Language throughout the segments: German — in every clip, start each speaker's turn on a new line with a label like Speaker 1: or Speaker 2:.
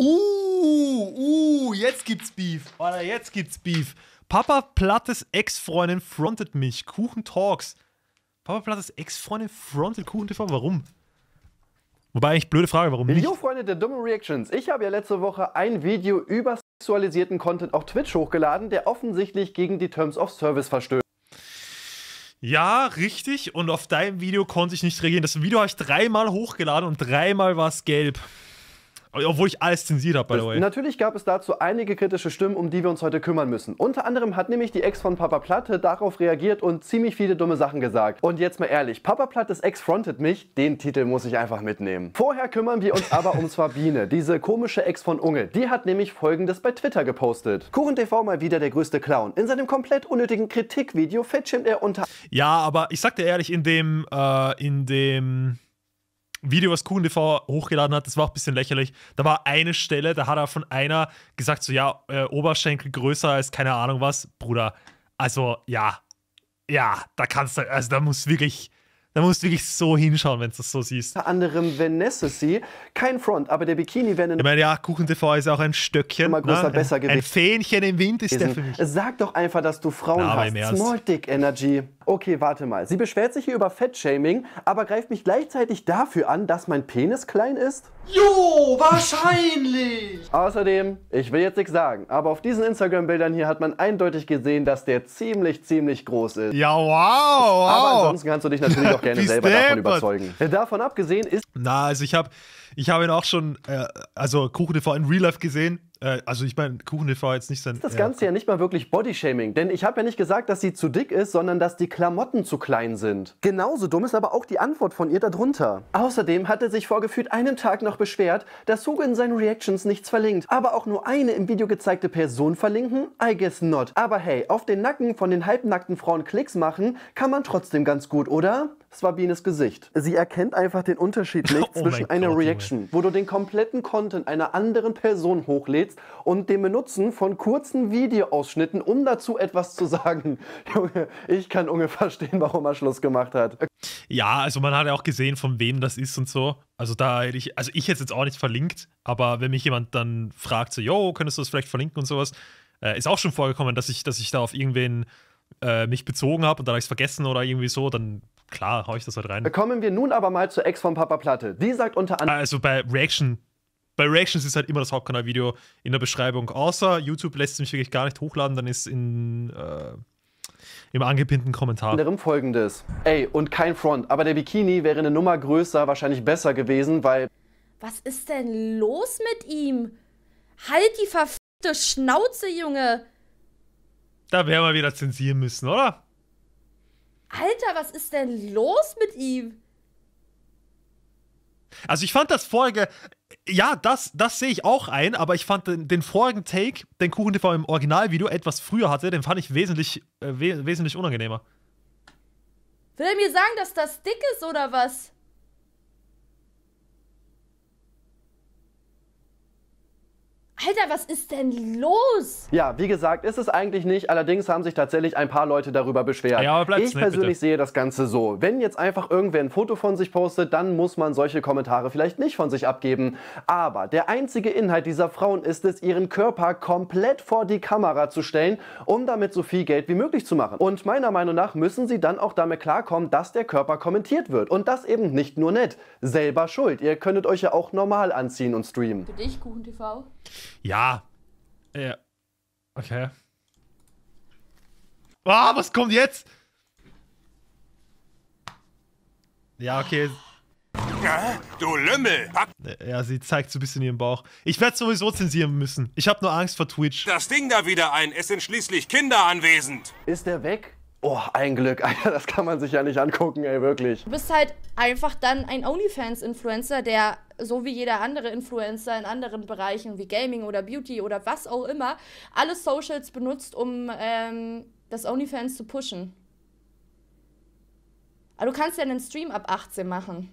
Speaker 1: Uh, uh, jetzt gibt's Beef. Alter, jetzt gibt's Beef. Papa Plattes Ex-Freundin frontet mich. Kuchen Talks. Papa Plattes Ex-Freundin frontet
Speaker 2: Kuchen TV. Warum? Wobei ich
Speaker 1: blöde Frage, warum nicht? Jo,
Speaker 2: Freunde der dummen Reactions. Ich habe ja letzte Woche ein Video über sexualisierten Content auf Twitch hochgeladen, der offensichtlich gegen die Terms of Service verstößt.
Speaker 1: Ja, richtig. Und auf deinem Video konnte ich nicht reagieren. Das Video habe ich dreimal hochgeladen und dreimal war es gelb. Obwohl ich alles zensiert habe, by the way.
Speaker 2: Natürlich gab es dazu einige kritische Stimmen, um die wir uns heute kümmern müssen. Unter anderem hat nämlich die Ex von Papa Platte darauf reagiert und ziemlich viele dumme Sachen gesagt. Und jetzt mal ehrlich, Papa Plattes Ex frontet mich, den Titel muss ich einfach mitnehmen. Vorher kümmern wir uns aber um Swabine, diese komische Ex von Unge. Die hat nämlich folgendes bei Twitter gepostet. KuchenTV mal wieder der größte Clown. In seinem komplett unnötigen Kritikvideo fettschämt er unter...
Speaker 1: Ja, aber ich sag dir ehrlich, in dem, äh, in dem... Video, was KuchenTV hochgeladen hat, das war auch ein bisschen lächerlich. Da war eine Stelle, da hat er von einer gesagt, so ja, äh, Oberschenkel größer als keine Ahnung was. Bruder, also ja, ja, da kannst du, also da muss wirklich, da musst du wirklich so hinschauen, wenn du das so siehst.
Speaker 2: Unter anderem Vanessa kein Front, aber der Bikini wäre Ich
Speaker 1: meine, ja, KuchenTV ist auch ein Stöckchen. Immer ne? größer, ne? besser gewesen. Ein Fähnchen
Speaker 2: im Wind ist der für mich. Sag doch einfach, dass du Frauen Na, hast. Small Dick Energy okay, warte mal, sie beschwert sich hier über Fettshaming, aber greift mich gleichzeitig dafür an, dass mein Penis klein ist? Jo, wahrscheinlich! Außerdem, ich will jetzt nichts sagen, aber auf diesen Instagram-Bildern hier hat man eindeutig gesehen, dass der ziemlich, ziemlich groß ist. Ja, wow, wow. Aber ansonsten kannst du dich natürlich auch gerne selber davon überzeugen.
Speaker 1: Davon abgesehen ist... Na, also ich habe ich habe ihn auch schon, äh, also Kuchen TV in Real Life gesehen. Äh, also ich meine, Kuchen TV jetzt nicht sein. Ist Das Ganze
Speaker 2: ja nicht mal wirklich Bodyshaming, denn ich habe ja nicht gesagt, dass sie zu dick ist, sondern dass die Klamotten zu klein sind. Genauso dumm ist aber auch die Antwort von ihr darunter. Außerdem hat er sich vorgeführt einen Tag noch beschwert, dass Hugo in seinen Reactions nichts verlinkt, aber auch nur eine im Video gezeigte Person verlinken? I guess not. Aber hey, auf den Nacken von den halbnackten Frauen Klicks machen kann man trotzdem ganz gut, oder? Swabines Gesicht. Sie erkennt einfach den Unterschied nicht oh zwischen einer Gott, Reaction, wo du den kompletten Content einer anderen Person hochlädst und dem Benutzen von kurzen Videoausschnitten, um dazu etwas zu sagen. Junge, ich kann ungefähr verstehen, warum er Schluss gemacht hat.
Speaker 1: Ja, also man hat ja auch gesehen, von wem das ist und so. Also da hätte ich, also ich hätte es jetzt auch nicht verlinkt, aber wenn mich jemand dann fragt, so, yo, könntest du das vielleicht verlinken und sowas, äh, ist auch schon vorgekommen, dass ich, dass ich da auf irgendwen äh, mich bezogen habe und da habe ich es vergessen oder irgendwie so, dann klar, hau ich das halt rein. Kommen
Speaker 2: wir nun aber mal zur Ex von Papa Platte. Die sagt unter anderem. Also bei Reaction. Bei Reactions ist halt immer
Speaker 1: das Hauptkanalvideo in der Beschreibung. Außer YouTube lässt es mich wirklich gar nicht hochladen, dann ist in. Äh, im angepinnten Kommentar.
Speaker 2: Anderem folgendes. Ey, und kein Front, aber der Bikini wäre eine Nummer größer wahrscheinlich besser gewesen, weil.
Speaker 3: Was ist denn los mit ihm? Halt die verfickte Schnauze, Junge!
Speaker 2: Da wären wir
Speaker 1: wieder zensieren müssen, oder?
Speaker 3: Alter, was ist denn los mit ihm?
Speaker 1: Also ich fand das Folge, ja, das, das sehe ich auch ein, aber ich fand den, den vorigen Take, den Kuchen TV im Originalvideo etwas früher hatte, den fand ich wesentlich, äh, wesentlich unangenehmer.
Speaker 3: Will er mir sagen, dass das dick ist oder was? Alter, was ist denn los?
Speaker 2: Ja, wie gesagt, ist es eigentlich nicht. Allerdings haben sich tatsächlich ein paar Leute darüber beschwert. Ja, aber ich persönlich bitte. sehe das Ganze so. Wenn jetzt einfach irgendwer ein Foto von sich postet, dann muss man solche Kommentare vielleicht nicht von sich abgeben. Aber der einzige Inhalt dieser Frauen ist es, ihren Körper komplett vor die Kamera zu stellen, um damit so viel Geld wie möglich zu machen. Und meiner Meinung nach müssen sie dann auch damit klarkommen, dass der Körper kommentiert wird. Und das eben nicht nur nett. Selber schuld. Ihr könntet euch ja auch normal anziehen und streamen. Für
Speaker 3: dich, Kuchen TV.
Speaker 1: Ja. Ja. Okay. Ah, oh, was kommt jetzt? Ja, okay. Ja, du Lümmel! ja, sie zeigt so ein bisschen ihren Bauch. Ich werde sowieso zensieren müssen. Ich habe nur Angst vor Twitch.
Speaker 2: Das Ding da wieder ein. Es sind schließlich Kinder anwesend. Ist der weg? Oh, ein Glück, Alter, das kann man sich ja nicht angucken, ey, wirklich.
Speaker 3: Du bist halt einfach dann ein OnlyFans-Influencer, der so wie jeder andere Influencer in anderen Bereichen wie Gaming oder Beauty oder was auch immer, alle Socials benutzt, um ähm, das OnlyFans zu pushen. Aber du kannst ja einen Stream ab 18 machen.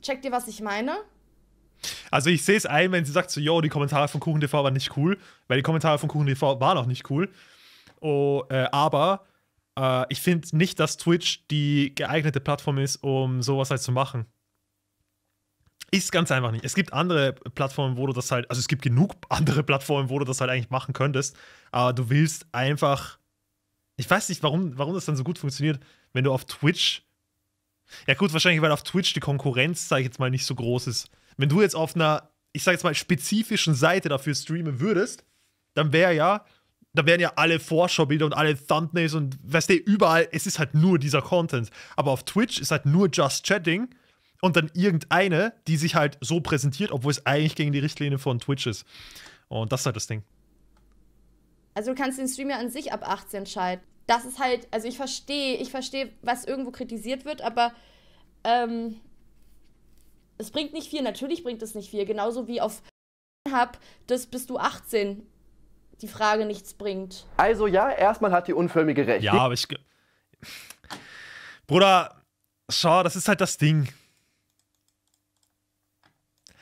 Speaker 3: Check dir, was ich meine?
Speaker 1: Also ich sehe es ein, wenn sie sagt so, yo, die Kommentare von KuchenTV waren nicht cool, weil die Kommentare von KuchenTV waren auch nicht cool. Oh, äh, aber äh, ich finde nicht, dass Twitch die geeignete Plattform ist, um sowas halt zu machen. Ist ganz einfach nicht. Es gibt andere Plattformen, wo du das halt, also es gibt genug andere Plattformen, wo du das halt eigentlich machen könntest, aber du willst einfach, ich weiß nicht, warum, warum das dann so gut funktioniert, wenn du auf Twitch, ja gut, wahrscheinlich, weil auf Twitch die Konkurrenz, sag ich jetzt mal, nicht so groß ist. Wenn du jetzt auf einer, ich sag jetzt mal, spezifischen Seite dafür streamen würdest, dann wäre ja, da werden ja alle Vorschaubilder und alle Thumbnails und weißt du, überall, es ist halt nur dieser Content. Aber auf Twitch ist halt nur Just Chatting und dann irgendeine, die sich halt so präsentiert, obwohl es eigentlich gegen die Richtlinie von Twitch ist. Und das ist halt das Ding.
Speaker 3: Also du kannst den Stream ja an sich ab 18 schalten. Das ist halt, also ich verstehe, ich verstehe, was irgendwo kritisiert wird, aber ähm, es bringt nicht viel. Natürlich bringt es nicht viel. Genauso wie auf hab, das bist du 18 die Frage nichts bringt.
Speaker 2: Also ja, erstmal hat die Unförmige recht. Ja, aber ich. Bruder, schau, das ist halt
Speaker 1: das Ding.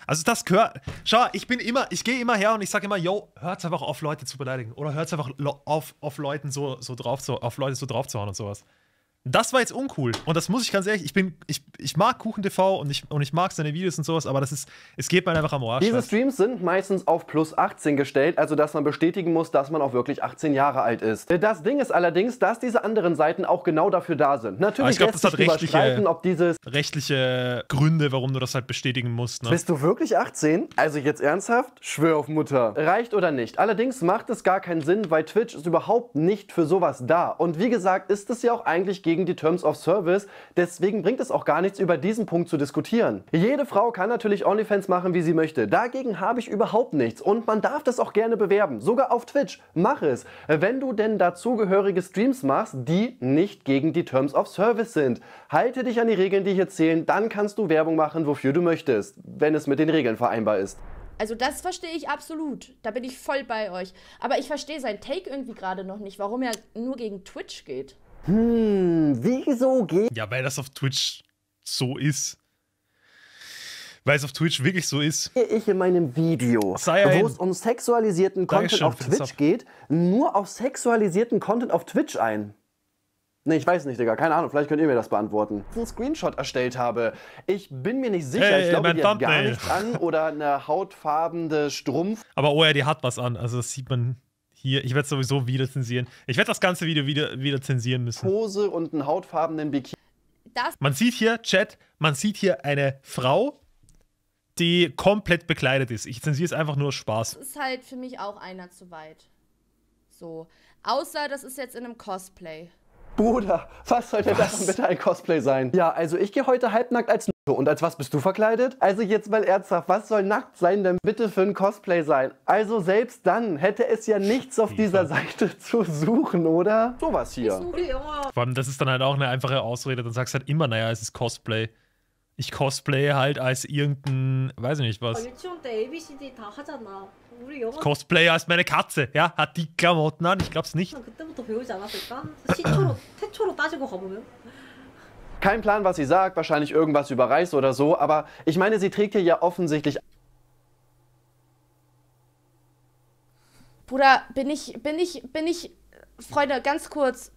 Speaker 1: Also das gehört. Schau, ich bin immer, ich gehe immer her und ich sage immer, yo, hört's einfach auf, Leute zu beleidigen. Oder hört's einfach auf, auf Leuten so, so drauf zu, auf Leute so drauf zu hauen und sowas das war jetzt uncool. Und das muss ich ganz ehrlich, ich bin, ich, ich mag KuchenTV und ich, und ich mag seine Videos und sowas, aber das ist, es geht mir einfach am Arsch. Diese ne?
Speaker 2: Streams sind meistens auf plus 18 gestellt, also dass man bestätigen muss, dass man auch wirklich 18 Jahre alt ist. Äh, das Ding ist allerdings, dass diese anderen Seiten auch genau dafür da sind. Natürlich aber ich glaub, lässt das hat rechtliche, ob dieses
Speaker 1: rechtliche Gründe, warum du das halt bestätigen musst. Ne? Bist
Speaker 2: du wirklich 18? Also jetzt ernsthaft? Schwör auf Mutter. Reicht oder nicht? Allerdings macht es gar keinen Sinn, weil Twitch ist überhaupt nicht für sowas da. Und wie gesagt, ist es ja auch eigentlich gegen gegen die Terms of Service. Deswegen bringt es auch gar nichts, über diesen Punkt zu diskutieren. Jede Frau kann natürlich OnlyFans machen, wie sie möchte. Dagegen habe ich überhaupt nichts. Und man darf das auch gerne bewerben. Sogar auf Twitch. Mach es. Wenn du denn dazugehörige Streams machst, die nicht gegen die Terms of Service sind. Halte dich an die Regeln, die hier zählen. Dann kannst du Werbung machen, wofür du möchtest. Wenn es mit den Regeln vereinbar ist.
Speaker 3: Also das verstehe ich absolut. Da bin ich voll bei euch. Aber ich verstehe seinen Take irgendwie gerade noch nicht, warum er nur gegen Twitch geht.
Speaker 1: Hm, wieso geht. Ja, weil das auf Twitch so
Speaker 2: ist. Weil es auf Twitch wirklich so ist. Ich in meinem Video, wo es um sexualisierten Content Dankeschön, auf Twitch geht, nur auf sexualisierten Content auf Twitch ein. Ne, ich weiß nicht, Digga. Keine Ahnung. Vielleicht könnt ihr mir das beantworten. Ich Einen Screenshot erstellt habe. Ich bin mir nicht sicher. Hey, ich glaube, die hat gar nichts an oder eine hautfarbene Strumpf.
Speaker 1: Aber ORD oh hat was an. Also das sieht man hier, ich werde es sowieso wieder zensieren. Ich werde das ganze Video wieder, wieder zensieren müssen. Hose und einen hautfarbenen Bikini. Das man sieht hier, Chat, man sieht hier eine Frau, die komplett bekleidet ist. Ich zensiere es einfach
Speaker 2: nur aus Spaß.
Speaker 3: Das ist halt für mich auch einer zu weit. So. Außer das ist jetzt in einem Cosplay.
Speaker 2: Bruder, was sollte was? das bitte ein Cosplay sein? Ja, also ich gehe heute halbnackt als so, und als was bist du verkleidet? Also jetzt mal ernsthaft, was soll nackt sein denn bitte für ein Cosplay sein? Also selbst dann hätte es ja nichts auf dieser Seite zu suchen, oder? Sowas hier.
Speaker 1: Vor allem, das ist dann halt auch eine einfache Ausrede. Dann sagst du halt immer, naja, es ist Cosplay. Ich cosplay halt als irgendein, weiß ich nicht was. Ich cosplaye als meine Katze, ja? Hat die Klamotten an? Ich glaub's nicht.
Speaker 2: Kein Plan, was sie sagt, wahrscheinlich irgendwas über Reis oder so, aber ich meine, sie trägt hier ja offensichtlich.
Speaker 3: Bruder, bin ich, bin ich, bin ich. Freunde, ganz kurz.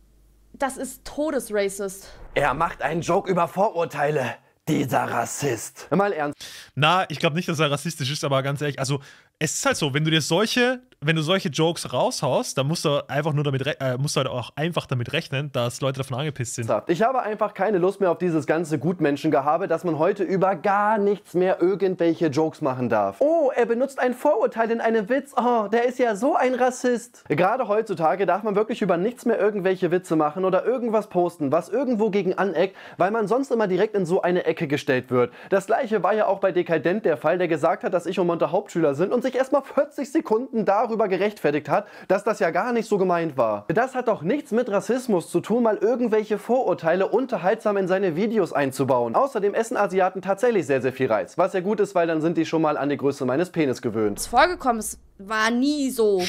Speaker 3: Das ist Todesracist.
Speaker 2: Er macht einen Joke über Vorurteile.
Speaker 1: Dieser Rassist. Mal ernst. Na, ich glaube nicht, dass er rassistisch ist, aber ganz ehrlich, also es ist halt so, wenn du dir solche wenn du solche Jokes raushaust, dann musst du einfach nur damit äh, musst du halt auch einfach damit rechnen, dass Leute davon angepisst sind.
Speaker 2: Ich habe einfach keine Lust mehr auf dieses ganze Gutmenschengehabe, dass man heute über gar nichts mehr irgendwelche Jokes machen darf. Oh, er benutzt ein Vorurteil in einem Witz. Oh, der ist ja so ein Rassist. Gerade heutzutage darf man wirklich über nichts mehr irgendwelche Witze machen oder irgendwas posten, was irgendwo gegen aneckt, weil man sonst immer direkt in so eine Ecke gestellt wird. Das gleiche war ja auch bei Dekadent der Fall, der gesagt hat, dass ich und Monte Hauptschüler sind und sich erstmal 40 Sekunden darüber darüber gerechtfertigt hat, dass das ja gar nicht so gemeint war. Das hat doch nichts mit Rassismus zu tun, mal irgendwelche Vorurteile unterhaltsam in seine Videos einzubauen. Außerdem essen Asiaten tatsächlich sehr, sehr viel Reis, was ja gut ist, weil dann sind die schon mal an die Größe meines Penis gewöhnt. Das
Speaker 3: vorgekommen, es war nie so.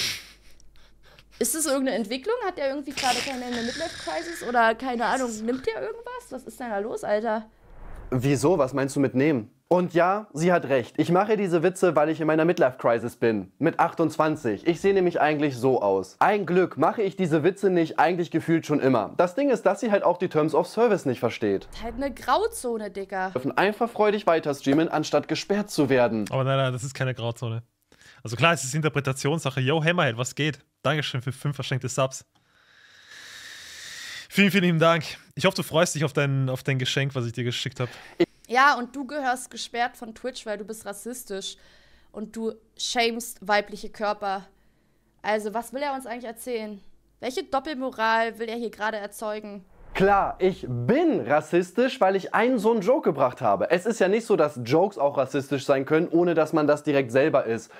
Speaker 3: Ist das irgendeine Entwicklung? Hat der irgendwie gerade keine Midlife-Crisis oder keine Ahnung, nimmt der irgendwas? Was ist denn da los, Alter?
Speaker 2: Wieso? Was meinst du mit nehmen? Und ja, sie hat recht. Ich mache diese Witze, weil ich in meiner Midlife-Crisis bin. Mit 28. Ich sehe nämlich eigentlich so aus. Ein Glück mache ich diese Witze nicht, eigentlich gefühlt schon immer. Das Ding ist, dass sie halt auch die Terms of Service nicht versteht.
Speaker 3: Halt eine Grauzone, Digga. Wir
Speaker 2: dürfen einfach freudig weiter streamen, anstatt gesperrt zu werden.
Speaker 1: Aber nein, nein, das ist keine Grauzone. Also klar, es ist Interpretationssache. Yo, Hammerhead, was geht? Dankeschön für fünf verschenkte Subs. Vielen, vielen lieben Dank. Ich hoffe, du freust dich auf dein, auf dein Geschenk, was ich dir geschickt habe
Speaker 3: ja, und du gehörst gesperrt von Twitch, weil du bist rassistisch und du shamest weibliche Körper. Also, was will er uns eigentlich erzählen? Welche Doppelmoral will er hier gerade erzeugen?
Speaker 2: Klar, ich bin rassistisch, weil ich einen so einen Joke gebracht habe. Es ist ja nicht so, dass Jokes auch rassistisch sein können, ohne dass man das direkt selber ist.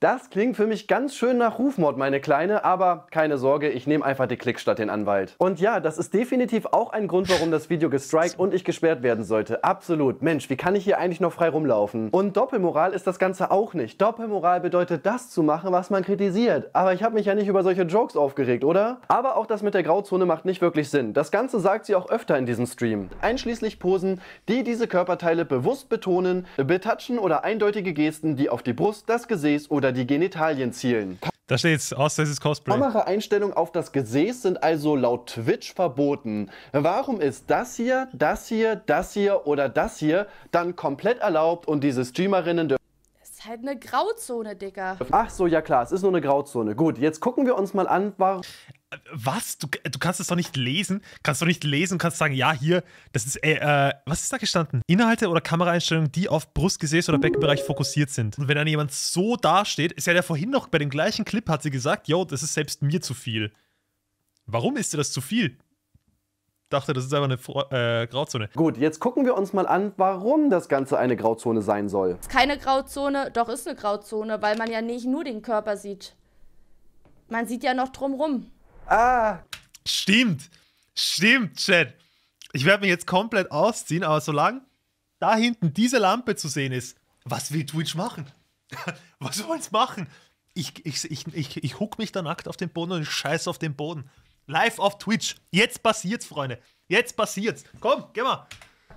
Speaker 2: Das klingt für mich ganz schön nach Rufmord, meine Kleine, aber keine Sorge, ich nehme einfach die Klicks statt den Anwalt. Und ja, das ist definitiv auch ein Grund, warum das Video gestrikt und ich gesperrt werden sollte. Absolut. Mensch, wie kann ich hier eigentlich noch frei rumlaufen? Und Doppelmoral ist das Ganze auch nicht. Doppelmoral bedeutet, das zu machen, was man kritisiert. Aber ich habe mich ja nicht über solche Jokes aufgeregt, oder? Aber auch das mit der Grauzone macht nicht wirklich Sinn. Das Ganze sagt sie auch öfter in diesem Stream. Einschließlich Posen, die diese Körperteile bewusst betonen, betatschen oder eindeutige Gesten, die auf die Brust, das Gesäß oder oder die Genitalien zielen.
Speaker 1: Da steht's, aus, das ist
Speaker 2: Cosplay. Kameraeinstellungen auf das Gesäß sind also laut Twitch verboten. Warum ist das hier, das hier, das hier oder das hier dann komplett erlaubt und diese Streamerinnen dürfen
Speaker 3: halt eine Grauzone, Digga.
Speaker 2: Ach so, ja klar, es ist nur eine Grauzone. Gut, jetzt gucken wir uns mal an, warum... Was? Du,
Speaker 1: du kannst es doch nicht lesen? Kannst du nicht lesen und kannst sagen, ja, hier, das ist, äh, äh, was ist da gestanden? Inhalte oder Kameraeinstellungen, die auf Brustgesäß oder Beckenbereich fokussiert sind. Und wenn dann jemand so dasteht, ist ja der vorhin noch bei dem gleichen Clip, hat sie gesagt, yo, das ist selbst mir zu viel. Warum ist dir das zu viel? dachte, das ist einfach eine Fro äh, Grauzone.
Speaker 2: Gut, jetzt gucken wir uns mal an, warum das Ganze eine Grauzone sein soll. Ist
Speaker 3: Keine Grauzone, doch ist eine Grauzone, weil man ja nicht nur den Körper sieht. Man sieht ja noch drumrum. Ah.
Speaker 1: Stimmt. Stimmt, Chad. Ich werde mich jetzt komplett ausziehen, aber solange da hinten diese Lampe zu sehen ist, was will Twitch machen? was soll's machen? Ich, ich, ich, ich, ich huck mich da nackt auf den Boden und scheiß auf den Boden. Live auf Twitch. Jetzt passiert's, Freunde. Jetzt passiert's. Komm, geh mal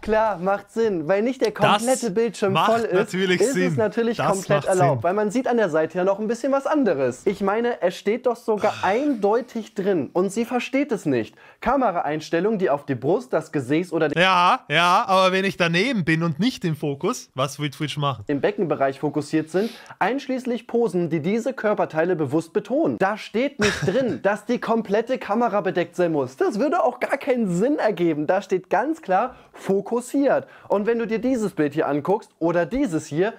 Speaker 2: klar, macht Sinn. Weil nicht der komplette das Bildschirm voll ist, Natürlich ist Sinn. es natürlich das komplett erlaubt. Sinn. Weil man sieht an der Seite ja noch ein bisschen was anderes. Ich meine, es steht doch sogar eindeutig drin und sie versteht es nicht. Kameraeinstellung, die auf die Brust, das Gesäß oder... Ja,
Speaker 1: ja, aber wenn ich daneben
Speaker 2: bin und nicht im Fokus, was will Twitch machen? Im Beckenbereich fokussiert sind, einschließlich Posen, die diese Körperteile bewusst betonen. Da steht nicht drin, dass die komplette Kamera bedeckt sein muss. Das würde auch gar keinen Sinn ergeben. Da steht ganz klar Fokus fokussiert. Und wenn du dir dieses Bild hier anguckst oder dieses hier,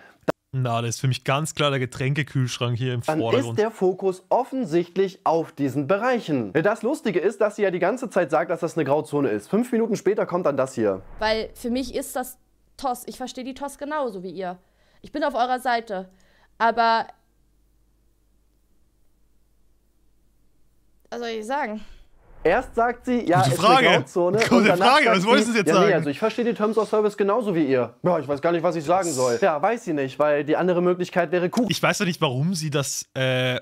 Speaker 1: na, das ist für mich ganz klar der Getränkekühlschrank hier im Vordergrund. Dann ist
Speaker 2: der Fokus offensichtlich auf diesen Bereichen. Das Lustige ist, dass sie ja die ganze Zeit sagt, dass das eine Grauzone ist. Fünf Minuten später kommt dann das hier.
Speaker 3: Weil für mich ist das Toss. Ich verstehe die Toss genauso wie ihr. Ich bin auf eurer Seite. Aber. Was soll ich sagen?
Speaker 2: Erst sagt sie, ja, Gute ist Frage. eine Grauzone. Gute Frage, was wolltest du jetzt ja, sagen? Nee, also ich verstehe die Terms of Service genauso wie ihr. Ja, ich weiß gar nicht, was ich sagen soll. Ja, weiß sie nicht, weil die andere Möglichkeit wäre Kuchen. Ich weiß doch nicht, warum sie
Speaker 1: das, äh,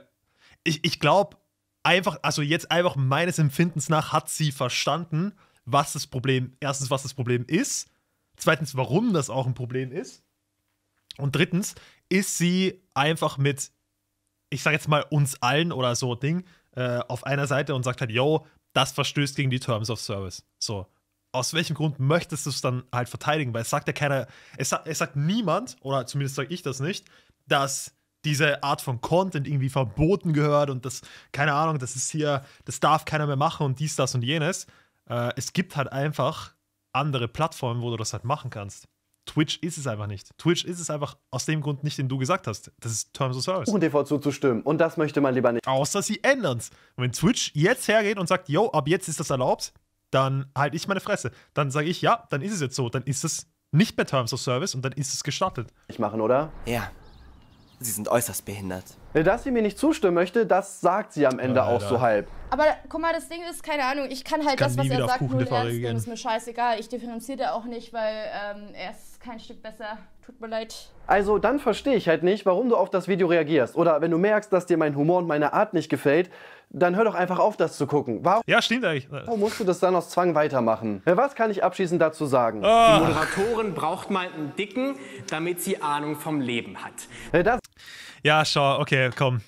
Speaker 1: ich, ich
Speaker 2: glaube, einfach, also jetzt einfach meines Empfindens
Speaker 1: nach hat sie verstanden, was das Problem, erstens, was das Problem ist, zweitens, warum das auch ein Problem ist und drittens, ist sie einfach mit, ich sag jetzt mal uns allen oder so Ding, äh, auf einer Seite und sagt halt, yo, das verstößt gegen die Terms of Service. So. Aus welchem Grund möchtest du es dann halt verteidigen? Weil es sagt ja keiner, es, es sagt niemand, oder zumindest sage ich das nicht, dass diese Art von Content irgendwie verboten gehört und das, keine Ahnung, das ist hier, das darf keiner mehr machen und dies, das und jenes. Äh, es gibt halt einfach andere Plattformen, wo du das halt machen kannst. Twitch ist es einfach nicht. Twitch ist es einfach aus dem Grund nicht, den du gesagt hast. Das ist Terms of Service. Und TV zuzustimmen. Und das möchte man lieber nicht. Außer sie ändern es. Wenn Twitch jetzt hergeht und sagt, yo, ab jetzt ist das erlaubt, dann halte ich meine Fresse. Dann sage ich, ja, dann ist es jetzt so. Dann ist es nicht
Speaker 2: bei Terms of Service und dann ist es gestattet. Ich machen, oder? Ja. Sie sind äußerst behindert. Äh, dass sie mir nicht zustimmen möchte, das sagt sie am Ende Alter. auch so halb.
Speaker 3: Aber guck mal, das Ding ist, keine Ahnung, ich kann halt ich kann das, was er sagt, nur ernst nehmen, ist mir scheißegal. Ich differenziere da auch nicht, weil ähm, er ist kein Stück besser. Tut mir leid.
Speaker 2: Also dann verstehe ich halt nicht, warum du auf das Video reagierst. Oder wenn du merkst, dass dir mein Humor und meine Art nicht gefällt, dann hör doch einfach auf, das zu gucken. Warum, ja, stimmt eigentlich. Warum musst du das dann aus Zwang weitermachen? Was kann ich abschließend dazu sagen? Oh. Die Moderatorin braucht mal einen Dicken, damit sie Ahnung vom Leben hat. Das ja, schau,
Speaker 1: okay, komm.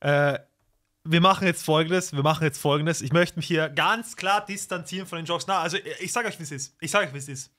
Speaker 1: Äh, wir machen jetzt folgendes, wir machen jetzt folgendes. Ich möchte mich hier ganz klar distanzieren von den Jokes. Na, also ich sage euch, wie es ist. Ich sage euch, wie es ist.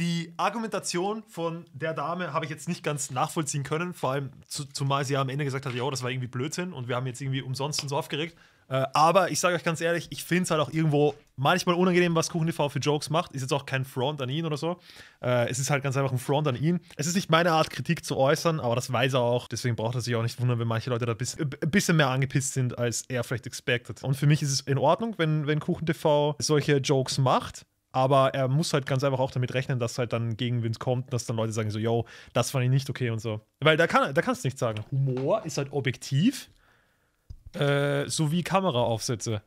Speaker 1: Die Argumentation von der Dame habe ich jetzt nicht ganz nachvollziehen können, vor allem zu, zumal sie ja am Ende gesagt hat, ja, das war irgendwie Blödsinn und wir haben jetzt irgendwie umsonst uns aufgeregt. Äh, aber ich sage euch ganz ehrlich, ich finde es halt auch irgendwo manchmal unangenehm, was Kuchen TV e für Jokes macht. Ist jetzt auch kein Front an ihn oder so. Äh, es ist halt ganz einfach ein Front an ihn. Es ist nicht meine Art, Kritik zu äußern, aber das weiß er auch. Deswegen braucht er sich auch nicht wundern, wenn manche Leute da ein bisschen, äh, bisschen mehr angepisst sind, als er vielleicht expected. Und für mich ist es in Ordnung, wenn, wenn Kuchen TV e solche Jokes macht. Aber er muss halt ganz einfach auch damit rechnen, dass halt dann Gegenwind kommt, dass dann Leute sagen so, yo, das fand ich nicht okay und so. Weil da, kann, da kannst du nichts sagen. Humor ist halt objektiv, äh, sowie Kameraaufsätze.